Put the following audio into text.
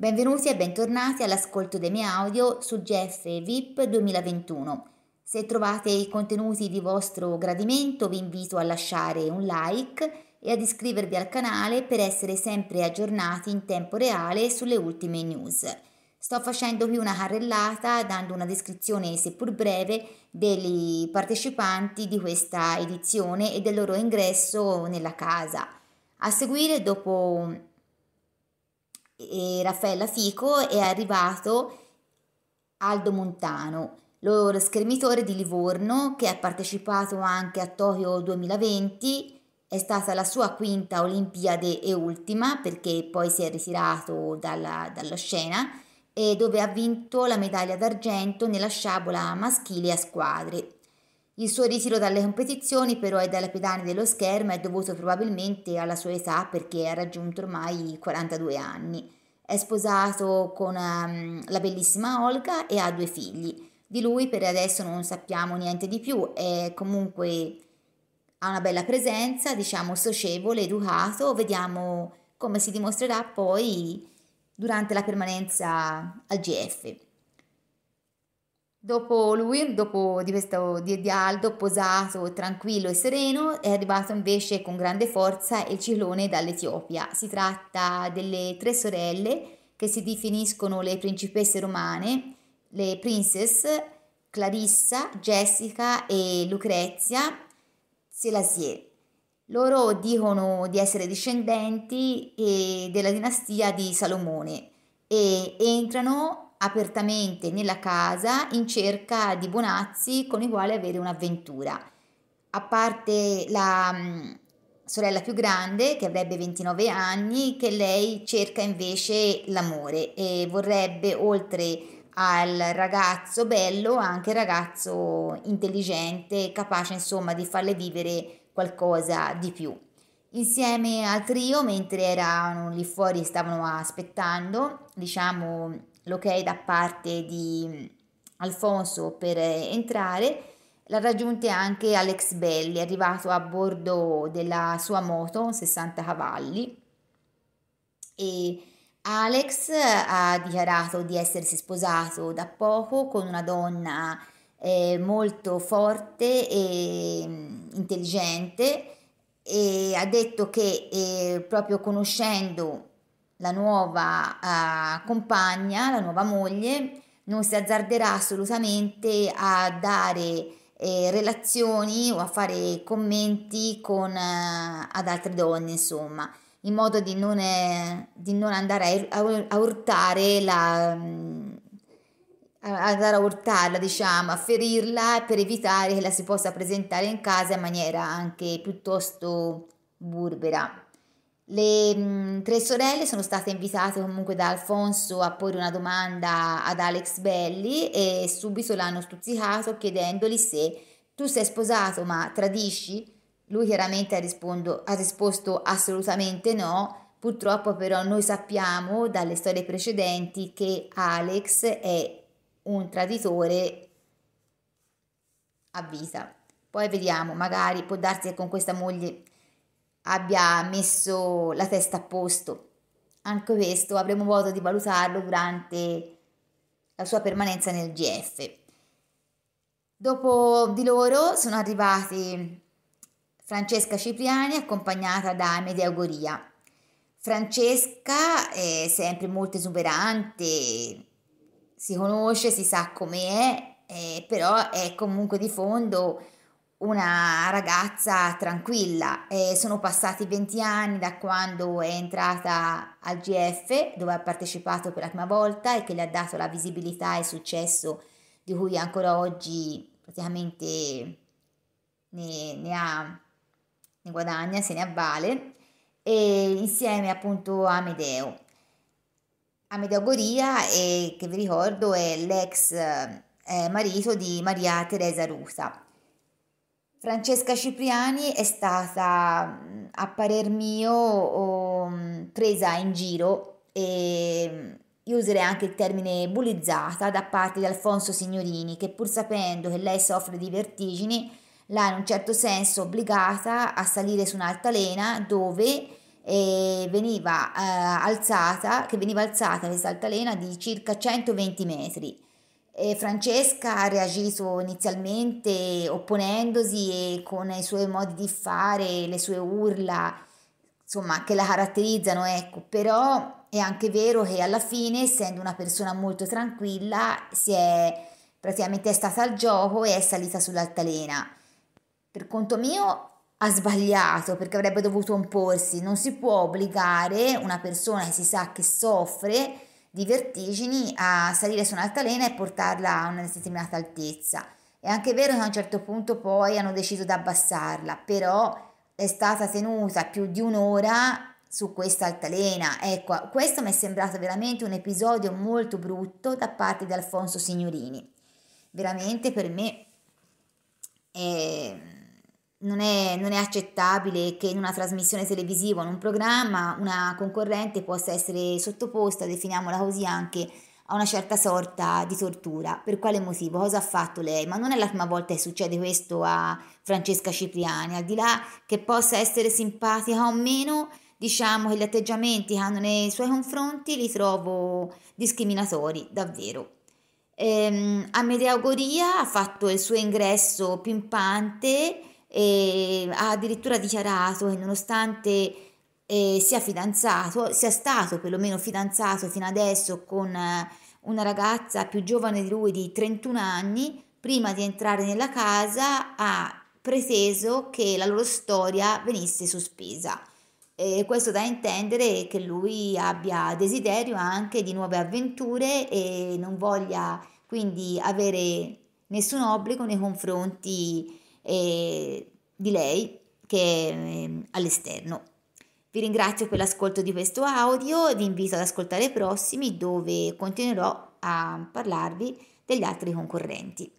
Benvenuti e bentornati all'ascolto dei miei audio su Jeff VIP 2021. Se trovate i contenuti di vostro gradimento vi invito a lasciare un like e ad iscrivervi al canale per essere sempre aggiornati in tempo reale sulle ultime news. Sto facendo qui una carrellata dando una descrizione seppur breve dei partecipanti di questa edizione e del loro ingresso nella casa. A seguire, dopo e Raffaella Fico è arrivato Aldo Montano, lo schermitore di Livorno che ha partecipato anche a Tokyo 2020 è stata la sua quinta Olimpiade e ultima perché poi si è ritirato dalla, dalla scena e dove ha vinto la medaglia d'argento nella sciabola maschile a squadre. Il suo ritiro dalle competizioni però e dalle pedane dello schermo è dovuto probabilmente alla sua età perché ha raggiunto ormai 42 anni. È sposato con um, la bellissima Olga e ha due figli. Di lui per adesso non sappiamo niente di più, è comunque ha una bella presenza, diciamo socievole, educato, vediamo come si dimostrerà poi durante la permanenza al GF. Dopo lui, dopo di, questo, di, di, Aldo posato, tranquillo e sereno, è arrivato invece con grande forza il ciclone dall'Etiopia. Si tratta delle tre sorelle che si definiscono le principesse romane, le princess Clarissa, Jessica e Lucrezia Selassie. Loro dicono di essere discendenti della dinastia di Salomone e entrano apertamente nella casa in cerca di Bonazzi con i quali avere un'avventura. A parte la mm, sorella più grande che avrebbe 29 anni, che lei cerca invece l'amore e vorrebbe oltre al ragazzo bello anche il ragazzo intelligente, capace insomma di farle vivere qualcosa di più. Insieme al trio, mentre erano lì fuori e stavano aspettando, diciamo l'ok da parte di mm, Alfonso per eh, entrare, l'ha raggiunta anche Alex Belli, arrivato a bordo della sua moto, 60 cavalli, e Alex ha dichiarato di essersi sposato da poco con una donna eh, molto forte e mm, intelligente e ha detto che eh, proprio conoscendo la nuova uh, compagna, la nuova moglie, non si azzarderà assolutamente a dare eh, relazioni o a fare commenti con, eh, ad altre donne, insomma, in modo di non, eh, di non andare a, a, urtare la... Mm, andare a urtarla, diciamo, a ferirla per evitare che la si possa presentare in casa in maniera anche piuttosto burbera. Le mh, tre sorelle sono state invitate comunque da Alfonso a porre una domanda ad Alex Belli e subito l'hanno stuzzicato chiedendogli se tu sei sposato ma tradisci? Lui chiaramente ha, rispondo, ha risposto assolutamente no, purtroppo però noi sappiamo dalle storie precedenti che Alex è un traditore a vita. Poi vediamo, magari può darsi che con questa moglie abbia messo la testa a posto. Anche questo avremo modo di valutarlo durante la sua permanenza nel GF. Dopo di loro sono arrivati Francesca Cipriani accompagnata da Medea Goria. Francesca è sempre molto esuberante, si conosce, si sa com'è, eh, però è comunque di fondo una ragazza tranquilla. Eh, sono passati 20 anni da quando è entrata al GF, dove ha partecipato per la prima volta e che le ha dato la visibilità e il successo di cui ancora oggi praticamente ne, ne, ha, ne guadagna, se ne avvale, e insieme appunto a Amedeo. Amedeo Goria, e, che vi ricordo è l'ex eh, marito di Maria Teresa Rusa Francesca Cipriani è stata, a parer mio, presa in giro e io userei anche il termine bullizzata da parte di Alfonso Signorini, che pur sapendo che lei soffre di vertigini, l'ha in un certo senso obbligata a salire su un'altalena dove eh, veniva eh, alzata, che veniva alzata questa altalena di circa 120 metri e Francesca reagito inizialmente opponendosi e con i suoi modi di fare, le sue urla, insomma, che la caratterizzano, ecco, però è anche vero che alla fine, essendo una persona molto tranquilla, si è praticamente è stata al gioco e è salita sull'altalena. Per conto mio ha sbagliato perché avrebbe dovuto imporsi, non si può obbligare una persona che si sa che soffre di vertigini a salire su un'altalena e portarla a una determinata altezza. È anche vero che a un certo punto poi hanno deciso di abbassarla, però è stata tenuta più di un'ora su questa altalena. Ecco, questo mi è sembrato veramente un episodio molto brutto da parte di Alfonso Signorini. Veramente per me è non è, non è, accettabile che in una trasmissione televisiva, in un programma, una concorrente possa essere sottoposta, definiamola così anche, a una certa sorta di tortura. Per quale motivo? Cosa ha fatto lei? Ma non è la prima volta che succede questo a Francesca Cipriani, al di là che possa essere simpatica o meno, diciamo che gli atteggiamenti che hanno nei suoi confronti li trovo discriminatori, davvero. Ehm, Amedea Goria ha fatto il suo ingresso pimpante eh, ha addirittura dichiarato che nonostante eh, sia fidanzato, sia stato perlomeno fidanzato fino adesso con eh, una ragazza più giovane di lui di 31 anni, prima di entrare nella casa ha preteso che la loro storia venisse sospesa. E questo da intendere che lui abbia desiderio anche di nuove avventure e non voglia quindi avere nessun obbligo nei confronti eh, di lei che è eh, all'esterno. Vi ringrazio per l'ascolto di questo audio e vi invito ad ascoltare i prossimi dove continuerò a parlarvi degli altri concorrenti.